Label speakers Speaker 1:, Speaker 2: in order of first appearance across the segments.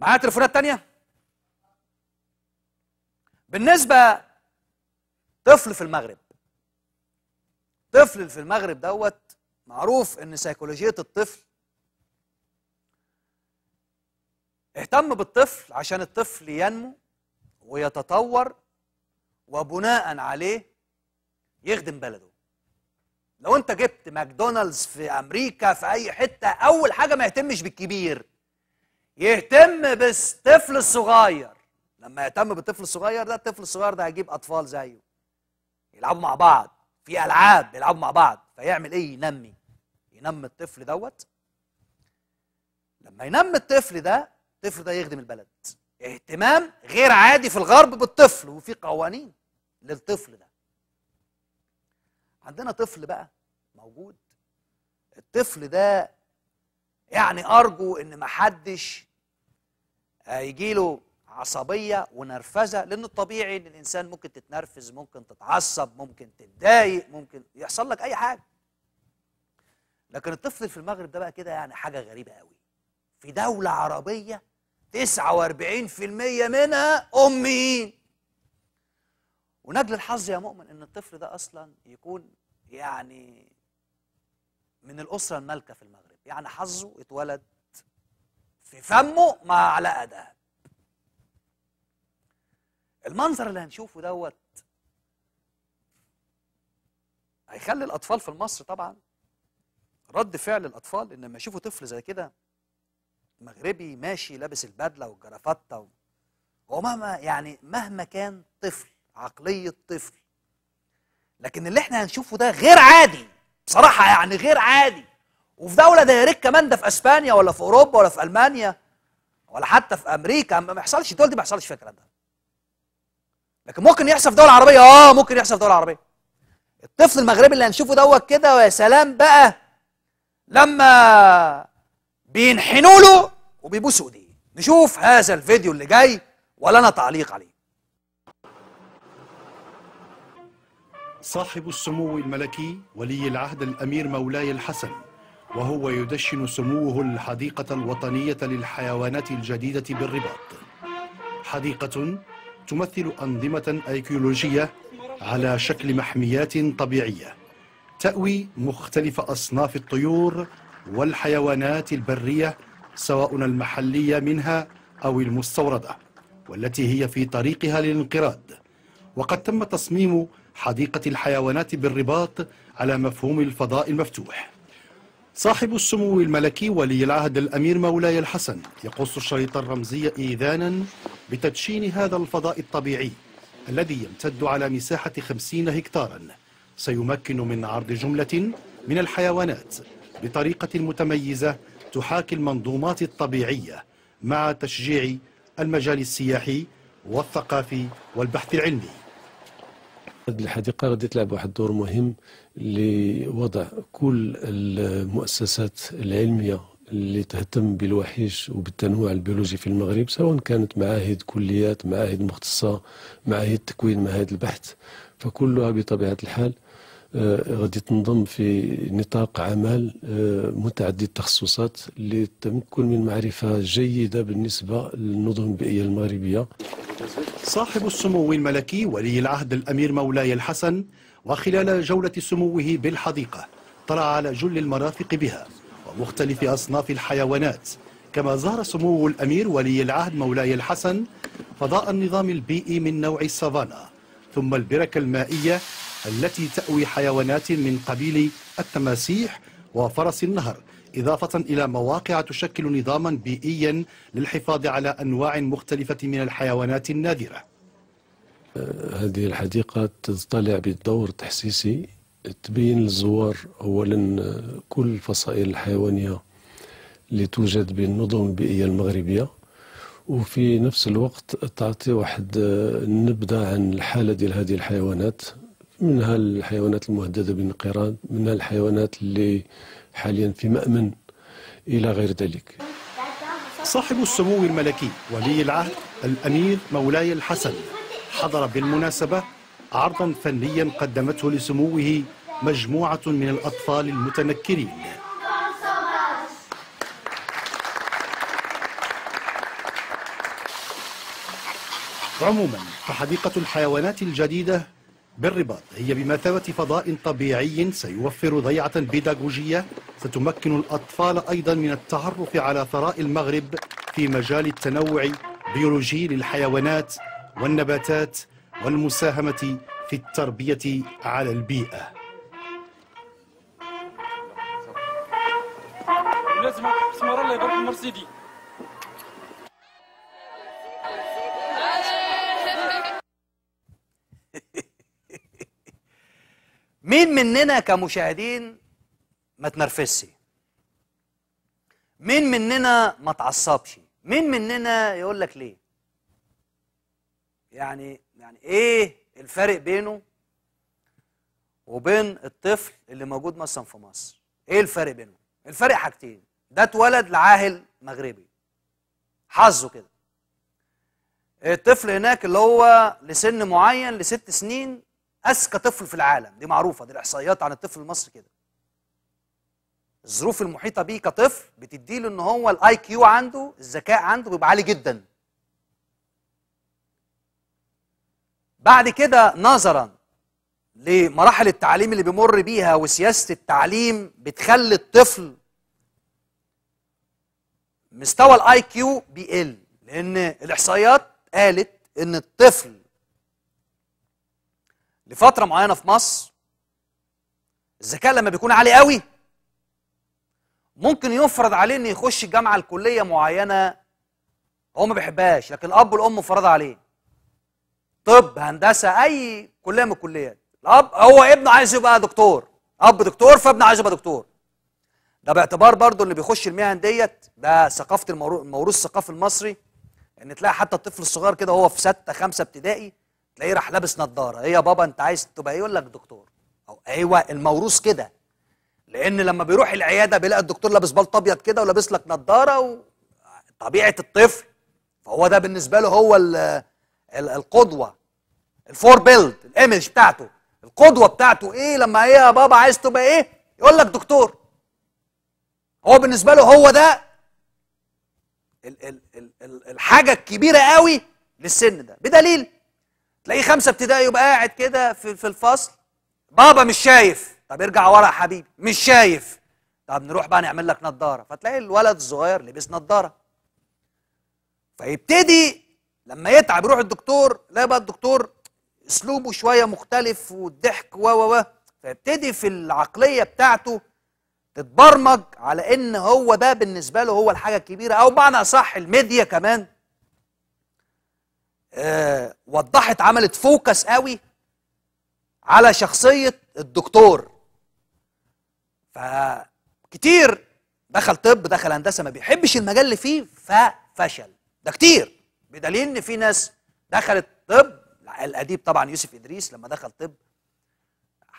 Speaker 1: معايا تليفونات تانية؟ بالنسبة طفل في المغرب طفل في المغرب دوت معروف ان سيكولوجية الطفل اهتم بالطفل عشان الطفل ينمو ويتطور وبناء عليه يخدم بلده لو انت جبت ماكدونالدز في امريكا في اي حته اول حاجه ما يهتمش بالكبير يهتم بالطفل الصغير لما يهتم بالطفل الصغير ده الطفل الصغير ده هيجيب اطفال زيه يلعبوا مع بعض في العاب يلعبوا مع بعض فيعمل ايه ينمي ينمي الطفل دوت لما ينمي الطفل ده الطفل ده يخدم البلد اهتمام غير عادي في الغرب بالطفل وفي قوانين للطفل ده عندنا طفل بقى موجود الطفل ده يعني ارجو ان محدش هيجي له عصبيه ونرفزه لان الطبيعي ان الانسان ممكن تتنرفز ممكن تتعصب ممكن تتضايق ممكن يحصل لك اي حاجه لكن الطفل في المغرب ده بقى كده يعني حاجه غريبه قوي في دوله عربيه 49% منها اميين ونجل الحظ يا مؤمن ان الطفل ده اصلا يكون يعني من الاسره المالكه في المغرب يعني حظه اتولد في فمه معلقه ذهب المنظر اللي هنشوفه دوت هيخلي الاطفال في مصر طبعا رد فعل الاطفال ان لما يشوفوا طفل زي كده مغربي ماشي لابس البدله والجرافته هو مهما يعني مهما كان طفل عقليه طفل لكن اللي احنا هنشوفه ده غير عادي بصراحه يعني غير عادي وفي دوله زي ريك كمان ده في اسبانيا ولا في اوروبا ولا في المانيا ولا حتى في امريكا ما يحصلش الدول دي ما يحصلش فيها الكلام ده لكن ممكن يحصل في دول عربيه اه ممكن يحصل في دول عربيه الطفل المغربي اللي هنشوفه دوت كده ويا سلام بقى لما بينحنوا له وبيبوسوا ايديه
Speaker 2: نشوف هذا الفيديو اللي جاي ولا انا تعليق عليه صاحب السمو الملكي ولي العهد الامير مولاي الحسن وهو يدشن سموه الحديقة الوطنية للحيوانات الجديدة بالرباط حديقة تمثل أنظمة أيكيولوجية على شكل محميات طبيعية تأوي مختلف أصناف الطيور والحيوانات البرية سواء المحلية منها أو المستوردة والتي هي في طريقها للانقراض وقد تم تصميم حديقة الحيوانات بالرباط على مفهوم الفضاء المفتوح صاحب السمو الملكي ولي العهد الأمير مولاي الحسن يقص الشريط الرمزي إيذانا بتدشين هذا الفضاء الطبيعي الذي يمتد على مساحة 50 هكتارا سيمكن من عرض جملة من الحيوانات بطريقة متميزة تحاكي المنظومات الطبيعية مع تشجيع المجال السياحي والثقافي والبحث العلمي
Speaker 3: هذه الحديقة غادي تلعب واحد الدور مهم لوضع كل المؤسسات العلمية اللي تهتم بالوحيش وبالتنوع البيولوجي في المغرب سواء كانت معاهد كليات معاهد مختصة معاهد تكوين معاهد البحث فكلها بطبيعة الحال آه، غادي تنضم في نطاق عمل آه، متعدد التخصصات للتمكن من معرفة جيدة بالنسبة للنظم البيئية المغربية
Speaker 2: صاحب السمو الملكي ولي العهد الأمير مولاي الحسن وخلال جولة سموه بالحديقة طلع على جل المرافق بها ومختلف أصناف الحيوانات كما زار سمو الأمير ولي العهد مولاي الحسن فضاء النظام البيئي من نوع السافانا ثم البركة المائية التي تأوي حيوانات من قبيل التماسيح وفرس النهر إضافة إلى مواقع تشكل نظاما بيئيا للحفاظ على أنواع مختلفة من الحيوانات النادرة
Speaker 3: هذه الحديقة تطلع بدور تحسيسي تبين للزوار أولا كل الفصائل الحيوانية اللي توجد بالنظم البيئية المغربية وفي نفس الوقت تعطي واحد نبذة عن الحالة ديال هذه الحيوانات منها الحيوانات المهددة بالانقراض منها الحيوانات اللي حاليا في مأمن إلى غير ذلك
Speaker 2: صاحب السمو الملكي ولي العهد الأمير مولاي الحسن حضر بالمناسبة عرضا فنيا قدمته لسموه مجموعة من الأطفال المتنكرين عموما فحديقة الحيوانات الجديدة بالرباط هي بمثابة فضاء طبيعي سيوفر ضيعة بيداغوجية ستمكن الأطفال أيضا من التعرف على ثراء المغرب في مجال التنوع بيولوجي للحيوانات والنباتات والمساهمة في التربية على البيئة لازم اسمر الله يبارك المرسيدي
Speaker 1: مين مننا كمشاهدين ما تنرفزش مين مننا ما تعصبش مين مننا يقول لك ليه يعني يعني ايه الفرق بينه وبين الطفل اللي موجود مثلا في مصر ايه الفرق بينهم الفرق حاجتين ده اتولد لعاهل مغربي حظه كده الطفل هناك اللي هو لسن معين لست سنين اذكى طفل في العالم دي معروفه دي الاحصائيات عن الطفل المصري كده الظروف المحيطه بيه كطفل بتديله ان هو الاي كيو عنده الذكاء عنده بيبقى عالي جدا بعد كده نظرا لمراحل التعليم اللي بيمر بيها وسياسه التعليم بتخلي الطفل مستوى الاي كيو بيقل لان الاحصائيات قالت ان الطفل لفتره معينه في مصر الذكاء لما بيكون عالي قوي ممكن يفرض عليه انه يخش جامعه الكليه معينه هو ما بيحبهاش لكن الاب والام فرض عليه طب هندسه اي كليه من الكليات الاب هو ابنه عايز يبقى دكتور اب دكتور فابنه عايز يبقى دكتور ده باعتبار برضه اللي بيخش المهن ديت ده ثقافه الموروث الثقافي المصري ان تلاقي حتى الطفل الصغير كده هو في سته خمسه ابتدائي تلاقيه راح لابس نظاره ايه يا بابا انت عايز تبقى ايه يقول لك دكتور او ايوه الموروث كده لان لما بيروح العياده بيلاقي الدكتور لابس بلط ابيض كده ولابس لك نظاره وطبيعه الطفل فهو ده بالنسبه له هو القدوه الفور بيلد الايمج بتاعته القدوه بتاعته ايه لما ايه يا بابا عايز تبقى ايه يقول لك دكتور هو بالنسبه له هو ده الحاجه الكبيره قوي للسن ده بدليل تلاقيه خمسه ابتدائي يبقى قاعد كده في, في الفصل بابا مش شايف طب ارجع ورا يا حبيبي مش شايف طب نروح بقى نعمل لك نظاره فتلاقي الولد الصغير لبس نظاره فيبتدي لما يتعب يروح الدكتور لا بقى الدكتور اسلوبه شويه مختلف والضحك و و و فيبتدي في العقليه بتاعته تتبرمج على ان هو ده بالنسبه له هو الحاجه الكبيره او بمعنى اصح الميديا كمان آه، وضحت عملت فوكس قوي على شخصية الدكتور فكتير دخل طب دخل هندسة ما بيحبش المجال اللي فيه ففشل ده كتير بدليل ان في ناس دخلت طب الأديب طبعا يوسف إدريس لما دخل طب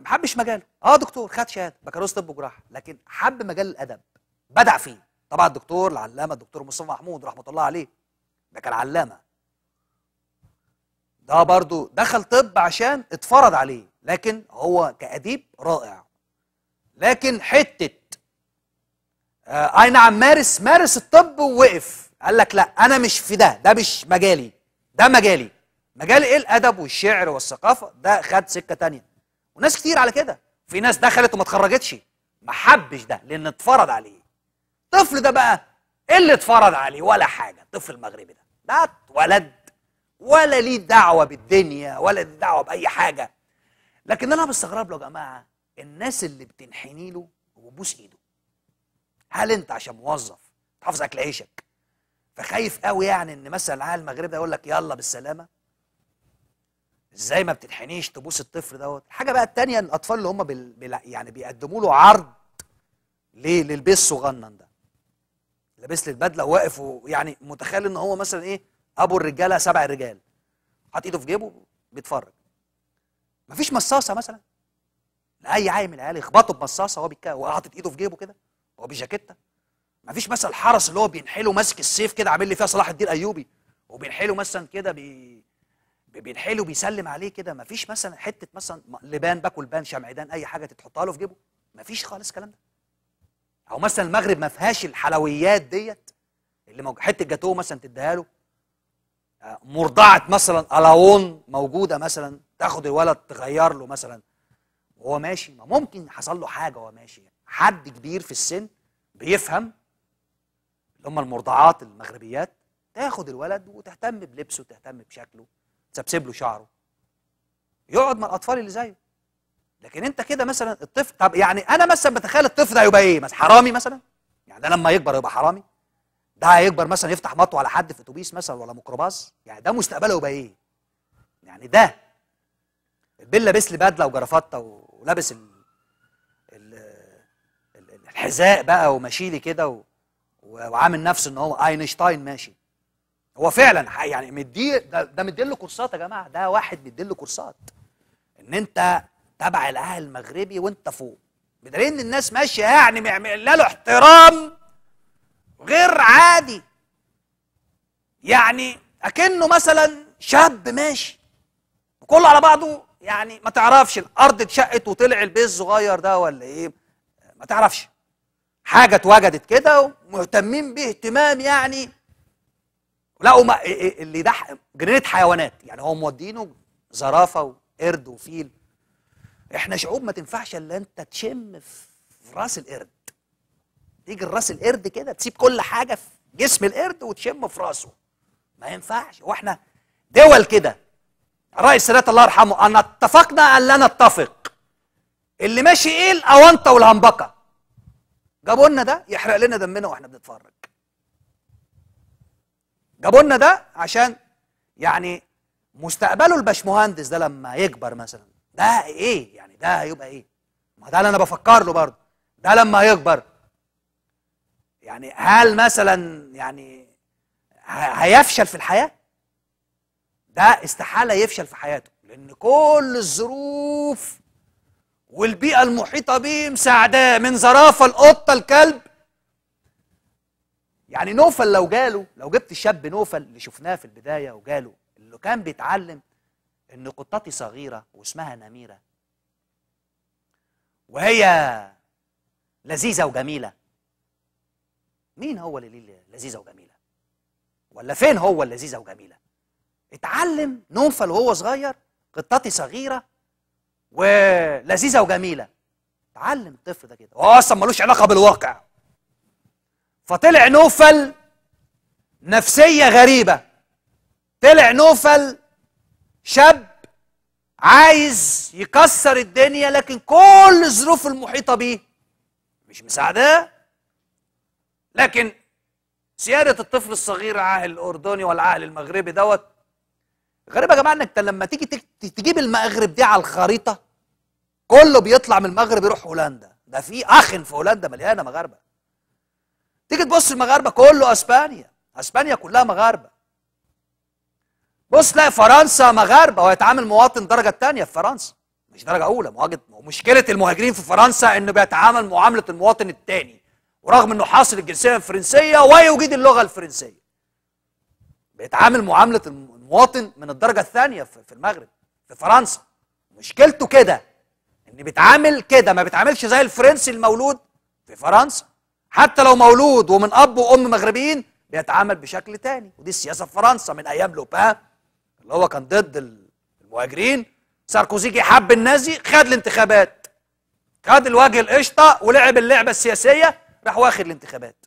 Speaker 1: ما حبش مجاله اه دكتور خد شهاده بكالوريوس طب وجراحه لكن حب مجال الادب بدع فيه طبعا الدكتور العلامه الدكتور مصطفى محمود رحمه الله عليه ده كان علامه ده برضو دخل طب عشان اتفرض عليه لكن هو كأديب رائع لكن حتة آه أي نعم مارس مارس الطب ووقف قال لك لا أنا مش في ده ده مش مجالي ده مجالي مجال إيه الأدب والشعر والثقافة ده خد سكة تانية وناس كتير على كده في ناس دخلت وما اتخرجتش ما حبش ده لأن اتفرض عليه الطفل ده بقى إيه اللي اتفرض عليه ولا حاجة الطفل المغربي ده ده اتولد ولا ليه دعوه بالدنيا ولا ليه دعوه باي حاجه لكن انا بستغرب له يا جماعه الناس اللي بتنحني له وبوس ايده هل انت عشان موظف تحافظ اكل عيشك فخايف قوي يعني ان مثلا العالم المغرب ده يقول لك يلا بالسلامه ازاي ما بتنحنيش تبوس الطفل دوت الحاجه بقى الثانيه الاطفال اللي هم بال... بال... يعني بيقدموا له عرض ليه للبس صغنن ده لابس لي البدله وواقف ويعني متخيل ان هو مثلا ايه ابو الرجاله سبع رجال حاطط ايده في جيبه بيتفرج مفيش مصاصه مثلا اي عيل من العيال يخبطه بمصاصه وهو بيتكلم وحاطط ايده في جيبه كده وهو بجاكيته مفيش مثلا الحرس اللي هو بينحله ماسك السيف كده عامل لي فيها صلاح الدين الايوبي وبينحله مثلا كده بي بينحله بيسلم عليه كده مفيش مثلا حته مثلا لبان باكل بان شمعدان اي حاجه تتحطها له في جيبه مفيش خالص الكلام ده او مثلا المغرب ما فيهاش الحلويات ديت اللي موجود حته جاتوه مثلا تديها له مرضعه مثلا الاون موجوده مثلا تاخد الولد تغير له مثلا وهو ماشي ما ممكن حصل له حاجه وهو ماشي يعني حد كبير في السن بيفهم اللي هم المرضعات المغربيات تاخد الولد وتهتم بلبسه تهتم بشكله تسبسب له شعره يقعد مع الاطفال اللي زيه لكن انت كده مثلا الطفل طب يعني انا مثلا بتخيل الطفل ده يبقى ايه مثلا حرامي مثلا يعني ده لما يكبر يبقى حرامي ده هيكبر مثلا يفتح مطوه على حد في اتوبيس مثلا ولا ميكروباص يعني ده مستقبله يبقى ايه يعني ده البيل لابس لي بدله وجرافطه ولابس ال... ال... ال... الحذاء بقى وماشيلي كده و... وعامل نفسه ان هو اينشتاين ماشي هو فعلا يعني مديه ده, ده له كورسات يا جماعه ده واحد له كورسات ان انت تبع الاهل المغربي وانت فوق بدليل ان الناس ماشيه يعني معمل له احترام غير عادي يعني اكنه مثلا شاب ماشي كله على بعضه يعني ما تعرفش الارض اتشقت وطلع البيز الصغير ده ولا ايه ما تعرفش حاجه اتوجدت كده ومهتمين بيه اهتمام يعني لقوا ما اللي ده جنينه حيوانات يعني هم مودينه زرافه وقرد وفيل احنا شعوب ما تنفعش الا انت تشم في راس القرد تيجي الراس القرد كده تسيب كل حاجه في جسم القرد وتشم في راسه ما ينفعش واحنا دول كده رئيس السادات الله يرحمه انا اتفقنا ان لا نتفق اللي ماشي ايه الاونطه والهمبكه جابوا لنا ده يحرق لنا دمنا واحنا بنتفرج جابوا لنا ده عشان يعني مستقبله البشمهندس ده لما يكبر مثلا ده ايه يعني ده هيبقى ايه ما ده اللي انا بفكر له برضه ده لما هيكبر يعني هل مثلا يعني هيفشل في الحياه ده استحاله يفشل في حياته لان كل الظروف والبيئه المحيطه به مساعداه من زرافه القطه الكلب يعني نوفل لو جاله لو جبت الشاب نوفل اللي شفناه في البدايه وجاله اللي كان بيتعلم ان قطتي صغيره واسمها نميره وهي لذيذه وجميله مين هو اللي لذيذه وجميله ولا فين هو اللذيذه وجميله اتعلم نوفل وهو صغير قطتي صغيره ولذيذه وجميله اتعلم الطفل ده كده هو اصلا ملوش علاقه بالواقع فطلع نوفل نفسيه غريبه طلع نوفل شاب عايز يكسر الدنيا لكن كل الظروف المحيطه بيه مش مساعداه لكن سيادة الطفل الصغير عاهل الأردني والعاهل المغربي دوت غريبة يا جماعة إنك لما تيجي تجيب المغرب دي على الخريطة كله بيطلع من المغرب يروح هولندا ده في أخن في هولندا مليانة مغاربة تيجي تبص المغاربة كله أسبانيا أسبانيا كلها مغاربة بص تلاقي فرنسا مغاربة ويتعامل مواطن درجة تانية في فرنسا مش درجة أولى مواجد مشكلة المهاجرين في فرنسا إنه بيتعامل معاملة المواطن التاني ورغم انه حاصل الجنسيه الفرنسيه ويجيد اللغه الفرنسيه بيتعامل معامله المواطن من الدرجه الثانيه في المغرب في فرنسا مشكلته كده ان بيتعامل كده ما بيتعاملش زي الفرنسي المولود في فرنسا حتى لو مولود ومن اب وام مغربيين بيتعامل بشكل تاني ودي السياسه في فرنسا من ايام لوبان اللي هو كان ضد المهاجرين ساركوزي جه حب النازي خد الانتخابات خد الوجه القشطه ولعب اللعبه السياسيه راح واخر الانتخابات